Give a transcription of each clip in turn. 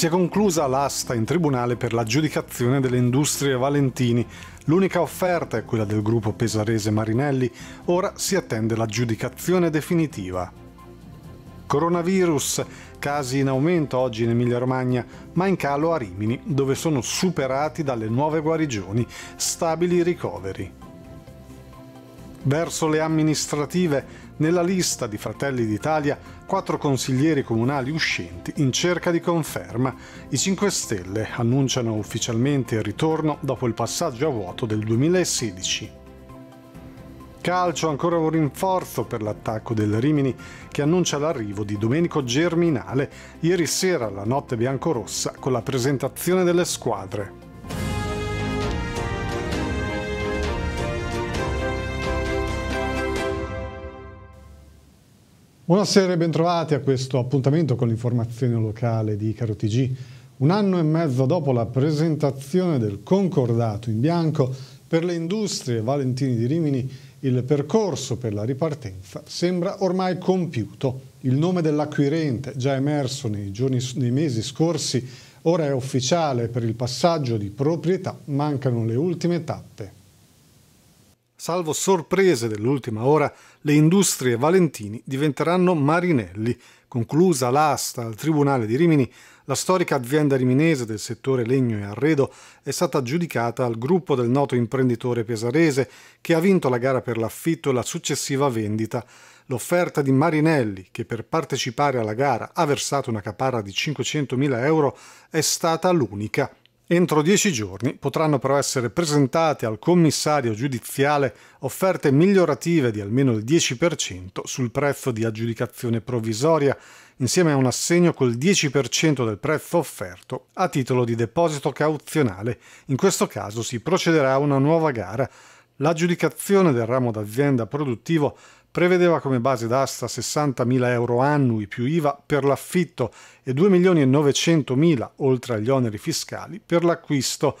Si è conclusa l'asta in tribunale per l'aggiudicazione delle industrie Valentini. L'unica offerta, è quella del gruppo pesarese Marinelli, ora si attende l'aggiudicazione definitiva. Coronavirus, casi in aumento oggi in Emilia-Romagna, ma in calo a Rimini, dove sono superati dalle nuove guarigioni, stabili ricoveri. Verso le amministrative, nella lista di Fratelli d'Italia quattro consiglieri comunali uscenti in cerca di conferma. I 5 Stelle annunciano ufficialmente il ritorno dopo il passaggio a vuoto del 2016. Calcio ancora un rinforzo per l'attacco del Rimini che annuncia l'arrivo di Domenico Germinale ieri sera alla notte biancorossa con la presentazione delle squadre. Buonasera e bentrovati a questo appuntamento con l'informazione locale di Caro TG. Un anno e mezzo dopo la presentazione del concordato in bianco per le industrie Valentini di Rimini, il percorso per la ripartenza sembra ormai compiuto. Il nome dell'acquirente, già emerso nei, giorni, nei mesi scorsi, ora è ufficiale per il passaggio di proprietà, mancano le ultime tappe. Salvo sorprese dell'ultima ora, le industrie Valentini diventeranno Marinelli. Conclusa l'asta al Tribunale di Rimini, la storica azienda riminese del settore legno e arredo è stata aggiudicata al gruppo del noto imprenditore pesarese che ha vinto la gara per l'affitto e la successiva vendita. L'offerta di Marinelli, che per partecipare alla gara ha versato una caparra di 500.000 euro, è stata l'unica. Entro dieci giorni potranno però essere presentate al commissario giudiziale offerte migliorative di almeno il 10% sul prezzo di aggiudicazione provvisoria, insieme a un assegno col 10% del prezzo offerto a titolo di deposito cauzionale. In questo caso si procederà a una nuova gara. L'aggiudicazione del ramo d'azienda produttivo prevedeva come base d'asta 60.000 euro annui più IVA per l'affitto e 2.900.000 oltre agli oneri fiscali per l'acquisto.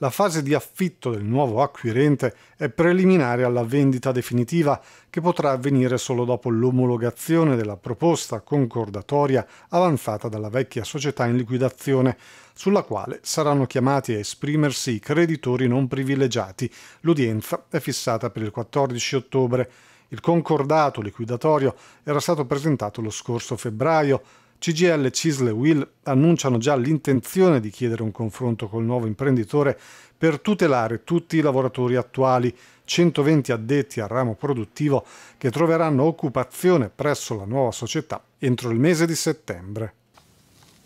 La fase di affitto del nuovo acquirente è preliminare alla vendita definitiva che potrà avvenire solo dopo l'omologazione della proposta concordatoria avanzata dalla vecchia società in liquidazione, sulla quale saranno chiamati a esprimersi i creditori non privilegiati. L'udienza è fissata per il 14 ottobre. Il concordato liquidatorio era stato presentato lo scorso febbraio. CGL, Cisle e Will annunciano già l'intenzione di chiedere un confronto col nuovo imprenditore per tutelare tutti i lavoratori attuali, 120 addetti al ramo produttivo che troveranno occupazione presso la nuova società entro il mese di settembre.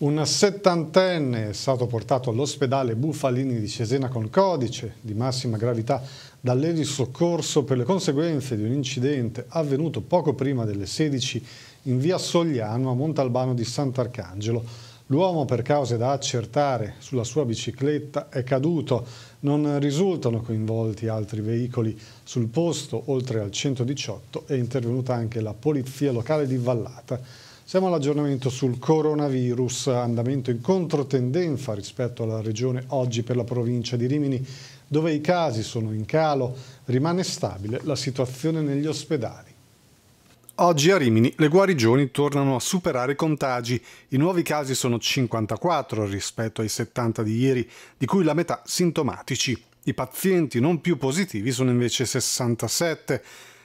Un settantenne è stato portato all'ospedale Bufalini di Cesena con codice di massima gravità dall'erisoccorso per le conseguenze di un incidente avvenuto poco prima delle 16 in via Sogliano a Montalbano di Sant'Arcangelo. L'uomo per cause da accertare sulla sua bicicletta è caduto. Non risultano coinvolti altri veicoli. Sul posto, oltre al 118, è intervenuta anche la polizia locale di Vallata. Siamo all'aggiornamento sul coronavirus, andamento in controtendenza rispetto alla regione oggi per la provincia di Rimini, dove i casi sono in calo, rimane stabile la situazione negli ospedali. Oggi a Rimini le guarigioni tornano a superare i contagi. I nuovi casi sono 54 rispetto ai 70 di ieri, di cui la metà sintomatici. I pazienti non più positivi sono invece 67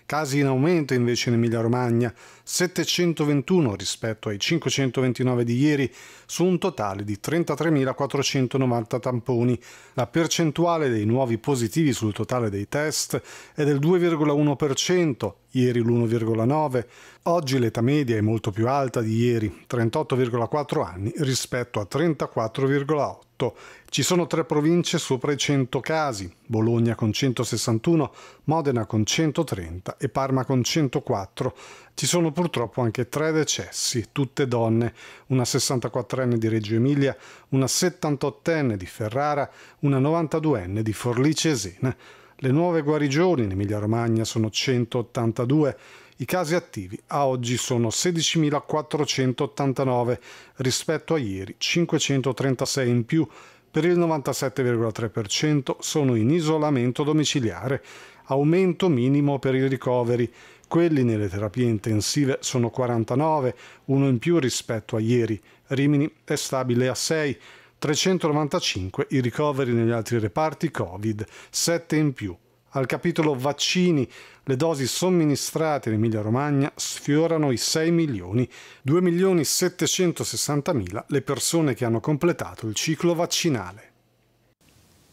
casi in aumento invece in Emilia Romagna, 721 rispetto ai 529 di ieri, su un totale di 33.490 tamponi. La percentuale dei nuovi positivi sul totale dei test è del 2,1%, ieri l'1,9, oggi l'età media è molto più alta di ieri, 38,4 anni rispetto a 34,8. Ci sono tre province sopra i 100 casi, Bologna con 161, Modena con 130 e Parma con 104. Ci sono purtroppo anche tre decessi, tutte donne, una 64enne di Reggio Emilia, una 78enne di Ferrara, una 92enne di Forlì Cesena. Le nuove guarigioni in Emilia-Romagna sono 182, i casi attivi a oggi sono 16.489 rispetto a ieri, 536 in più, per il 97,3% sono in isolamento domiciliare, aumento minimo per i ricoveri, quelli nelle terapie intensive sono 49, uno in più rispetto a ieri, Rimini è stabile a 6, 395 i ricoveri negli altri reparti Covid, 7 in più. Al capitolo vaccini, le dosi somministrate in Emilia-Romagna sfiorano i 6 milioni, 2 milioni 760 mila le persone che hanno completato il ciclo vaccinale.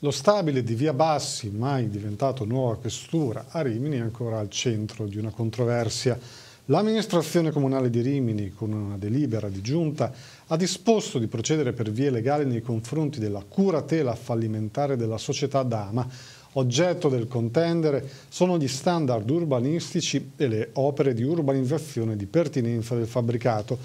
Lo stabile di Via Bassi, mai diventato nuova questura, a Rimini è ancora al centro di una controversia. L'amministrazione comunale di Rimini, con una delibera di giunta, ha disposto di procedere per vie legali nei confronti della curatela fallimentare della società Dama. Oggetto del contendere sono gli standard urbanistici e le opere di urbanizzazione di pertinenza del fabbricato.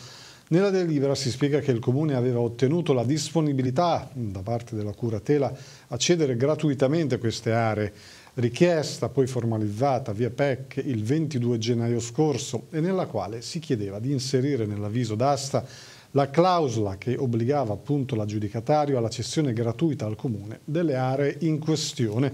Nella delibera si spiega che il Comune aveva ottenuto la disponibilità da parte della curatela a cedere gratuitamente queste aree richiesta poi formalizzata via PEC il 22 gennaio scorso e nella quale si chiedeva di inserire nell'avviso d'asta la clausola che obbligava appunto l'aggiudicatario alla cessione gratuita al comune delle aree in questione.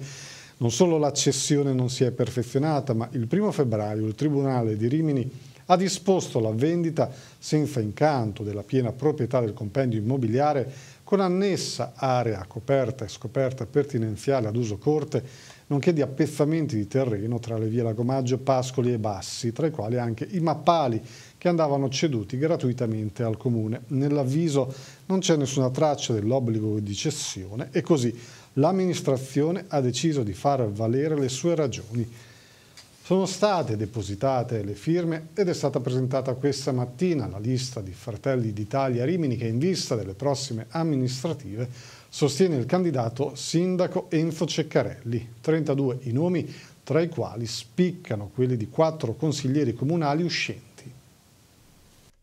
Non solo la cessione non si è perfezionata, ma il primo febbraio il Tribunale di Rimini ha disposto la vendita senza incanto della piena proprietà del compendio immobiliare con annessa area coperta e scoperta pertinenziale ad uso corte, nonché di appezzamenti di terreno tra le vie Lagomaggio, Pascoli e Bassi, tra i quali anche i mappali che andavano ceduti gratuitamente al Comune. Nell'avviso non c'è nessuna traccia dell'obbligo di cessione e così l'amministrazione ha deciso di far valere le sue ragioni. Sono state depositate le firme ed è stata presentata questa mattina la lista di Fratelli d'Italia Rimini che in vista delle prossime amministrative sostiene il candidato sindaco Enzo Ceccarelli. 32 i nomi, tra i quali spiccano quelli di quattro consiglieri comunali uscenti.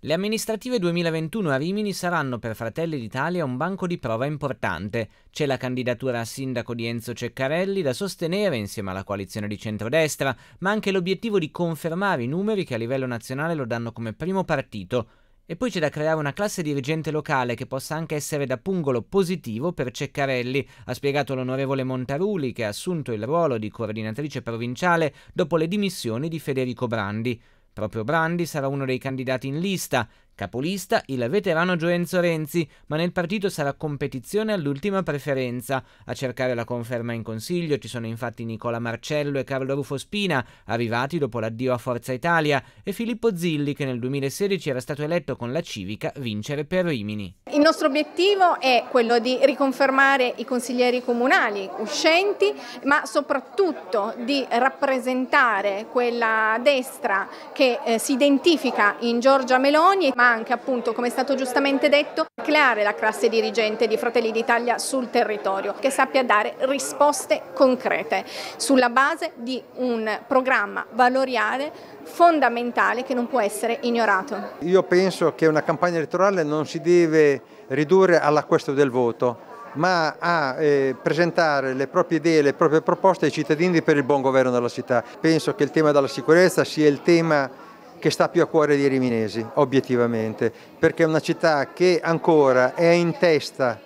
Le amministrative 2021 a Rimini saranno per Fratelli d'Italia un banco di prova importante. C'è la candidatura a sindaco di Enzo Ceccarelli da sostenere insieme alla coalizione di centrodestra, ma anche l'obiettivo di confermare i numeri che a livello nazionale lo danno come primo partito. E poi c'è da creare una classe dirigente locale che possa anche essere da pungolo positivo per Ceccarelli, ha spiegato l'onorevole Montaruli che ha assunto il ruolo di coordinatrice provinciale dopo le dimissioni di Federico Brandi. Proprio Brandi sarà uno dei candidati in lista Capolista il veterano Gioenzo Renzi, ma nel partito sarà competizione all'ultima preferenza. A cercare la conferma in consiglio ci sono infatti Nicola Marcello e Carlo Rufo Spina, arrivati dopo l'addio a Forza Italia, e Filippo Zilli che nel 2016 era stato eletto con la civica vincere per Rimini. Il nostro obiettivo è quello di riconfermare i consiglieri comunali uscenti, ma soprattutto di rappresentare quella destra che eh, si identifica in Giorgia Meloni. Ma ma anche appunto, come è stato giustamente detto, creare la classe dirigente di Fratelli d'Italia sul territorio, che sappia dare risposte concrete sulla base di un programma valoriale fondamentale che non può essere ignorato. Io penso che una campagna elettorale non si deve ridurre all'acquisto del voto, ma a eh, presentare le proprie idee, le proprie proposte ai cittadini per il buon governo della città. Penso che il tema della sicurezza sia il tema che sta più a cuore dei riminesi, obiettivamente, perché è una città che ancora è in testa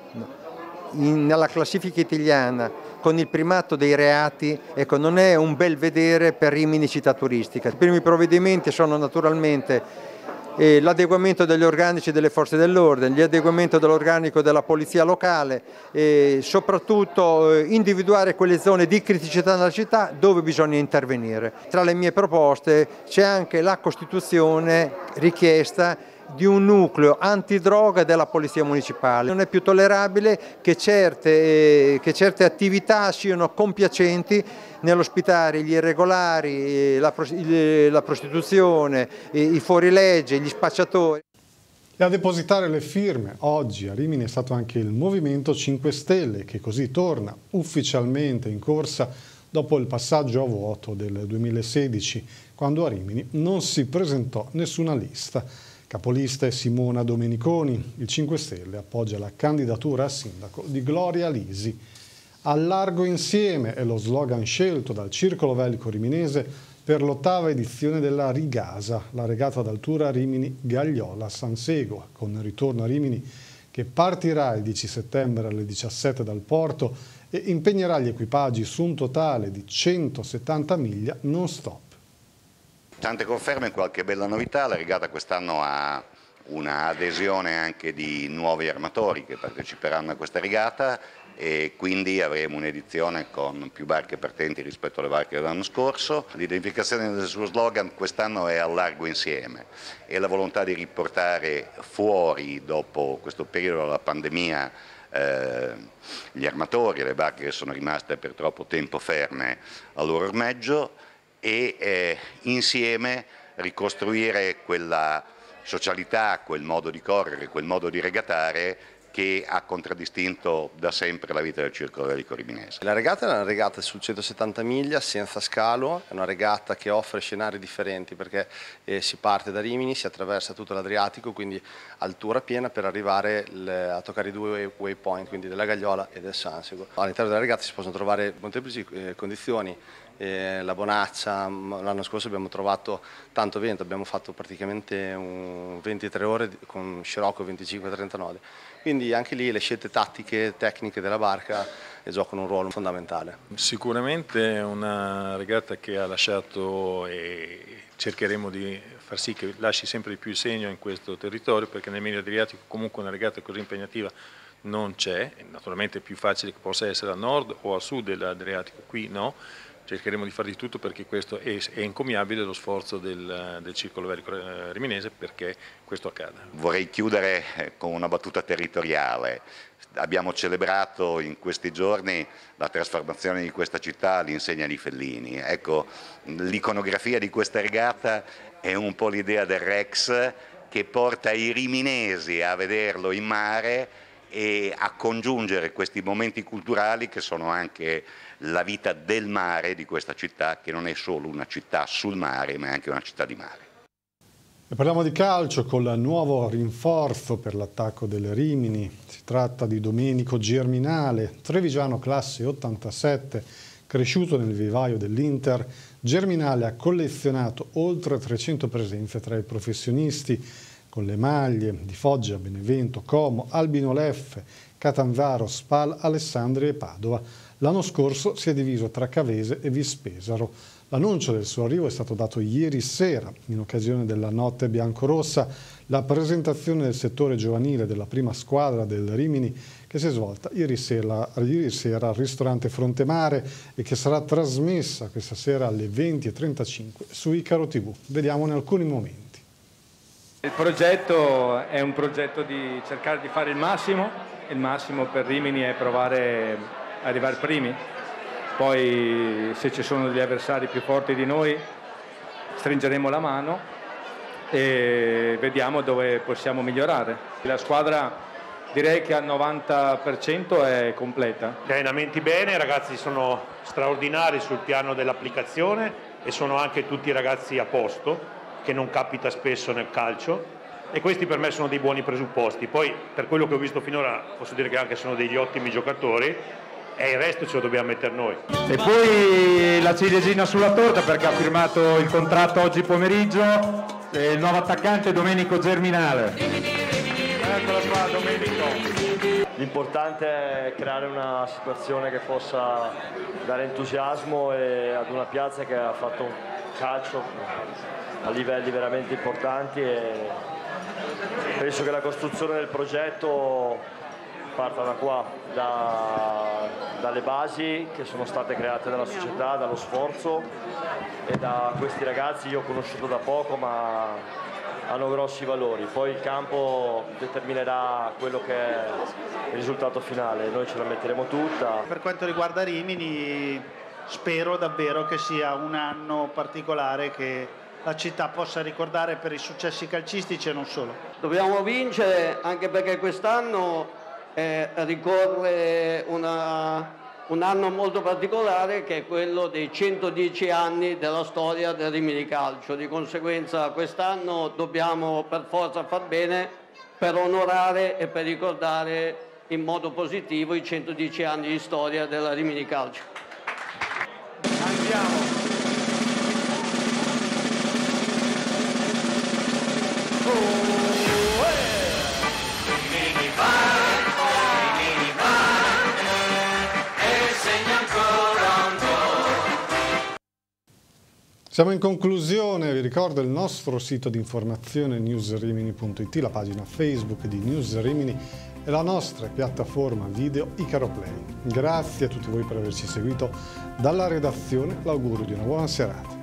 in, nella classifica italiana con il primato dei reati, ecco, non è un bel vedere per Rimini città turistica. I primi provvedimenti sono naturalmente l'adeguamento degli organici delle forze dell'ordine, l'adeguamento dell'organico della polizia locale e soprattutto eh, individuare quelle zone di criticità nella città dove bisogna intervenire. Tra le mie proposte c'è anche la costituzione richiesta di un nucleo antidroga della Polizia Municipale. Non è più tollerabile che certe, eh, che certe attività siano compiacenti nell'ospitare gli irregolari, eh, la, eh, la prostituzione, i fuorilegge, gli spacciatori. E a depositare le firme oggi a Rimini è stato anche il Movimento 5 Stelle che così torna ufficialmente in corsa dopo il passaggio a vuoto del 2016 quando a Rimini non si presentò nessuna lista. Capolista è Simona Domeniconi. Il 5 Stelle appoggia la candidatura a sindaco di Gloria Lisi. Allargo insieme è lo slogan scelto dal Circolo Velico Riminese per l'ottava edizione della Rigasa, la regata d'altura Rimini-Gagliola-San Sego, con ritorno a Rimini che partirà il 10 settembre alle 17 dal porto e impegnerà gli equipaggi su un totale di 170 miglia non stop tante conferme, qualche bella novità, la regata quest'anno ha un'adesione anche di nuovi armatori che parteciperanno a questa regata e quindi avremo un'edizione con più barche partenti rispetto alle barche dell'anno scorso. L'identificazione del suo slogan quest'anno è a largo insieme e la volontà di riportare fuori dopo questo periodo della pandemia eh, gli armatori e le barche che sono rimaste per troppo tempo ferme al loro ormeggio e eh, insieme ricostruire quella socialità, quel modo di correre, quel modo di regatare che ha contraddistinto da sempre la vita del circolo di Corbinese. La regata è una regata sul 170 miglia senza scalo, è una regata che offre scenari differenti perché eh, si parte da Rimini, si attraversa tutto l'Adriatico, quindi altura piena per arrivare le, a toccare i due waypoint, quindi della Gagliola e del Sansego. All'interno della regata si possono trovare molteplici eh, condizioni eh, la Bonaccia, mm, l'anno scorso abbiamo trovato tanto vento, abbiamo fatto praticamente 23 ore con Scirocco 25-30 nodi, quindi anche lì le scelte tattiche, tecniche della barca eh, giocano un ruolo fondamentale. Sicuramente è una regata che ha lasciato e cercheremo di far sì che lasci sempre di più il segno in questo territorio perché nel Medio Adriatico comunque una regata così impegnativa non c'è, naturalmente è più facile che possa essere a nord o a sud dell'Adriatico, qui no, cercheremo di fare di tutto perché questo è, è encomiabile lo sforzo del, del Circolo Velico eh, Riminese perché questo accada. Vorrei chiudere eh, con una battuta territoriale. Abbiamo celebrato in questi giorni la trasformazione di questa città all'insegna di Fellini. Ecco, l'iconografia di questa regata è un po' l'idea del Rex che porta i riminesi a vederlo in mare e a congiungere questi momenti culturali che sono anche la vita del mare di questa città che non è solo una città sul mare ma è anche una città di mare. E parliamo di calcio con il nuovo rinforzo per l'attacco del Rimini. Si tratta di Domenico Germinale, trevigiano classe 87, cresciuto nel vivaio dell'Inter. Germinale ha collezionato oltre 300 presenze tra i professionisti con le maglie di Foggia, Benevento, Como, Albino Leffe, Catanzaro, Spal, Alessandria e Padova. L'anno scorso si è diviso tra Cavese e Vispesaro. L'annuncio del suo arrivo è stato dato ieri sera in occasione della notte biancorossa, la presentazione del settore giovanile della prima squadra del Rimini che si è svolta ieri sera, ieri sera al ristorante Frontemare e che sarà trasmessa questa sera alle 20.35 su Icaro TV. Vediamo in alcuni momenti. Il progetto è un progetto di cercare di fare il massimo, il massimo per Rimini è provare a arrivare primi, poi se ci sono degli avversari più forti di noi stringeremo la mano e vediamo dove possiamo migliorare. La squadra direi che al 90% è completa. Gli allenamenti bene, i ragazzi sono straordinari sul piano dell'applicazione e sono anche tutti i ragazzi a posto che non capita spesso nel calcio e questi per me sono dei buoni presupposti. Poi per quello che ho visto finora posso dire che anche sono degli ottimi giocatori e il resto ce lo dobbiamo mettere noi. E poi la ciliegina sulla torta perché ha firmato il contratto oggi pomeriggio il nuovo attaccante Domenico Germinale. Eccolo qua Domenico. L'importante è creare una situazione che possa dare entusiasmo ad una piazza che ha fatto un calcio a livelli veramente importanti e penso che la costruzione del progetto parta da qua, da, dalle basi che sono state create dalla società, dallo sforzo e da questi ragazzi, io ho conosciuto da poco ma hanno grossi valori, poi il campo determinerà quello che è il risultato finale, noi ce la metteremo tutta. Per quanto riguarda Rimini spero davvero che sia un anno particolare che la città possa ricordare per i successi calcistici e non solo. Dobbiamo vincere anche perché quest'anno eh, ricorre una, un anno molto particolare che è quello dei 110 anni della storia del Rimini Calcio. Di conseguenza quest'anno dobbiamo per forza far bene per onorare e per ricordare in modo positivo i 110 anni di storia della Rimini Calcio. Oh. Siamo in conclusione, vi ricordo il nostro sito di informazione newsrimini.it, la pagina Facebook di News e la nostra piattaforma video Icaroplay. Grazie a tutti voi per averci seguito dalla redazione, l'augurio di una buona serata.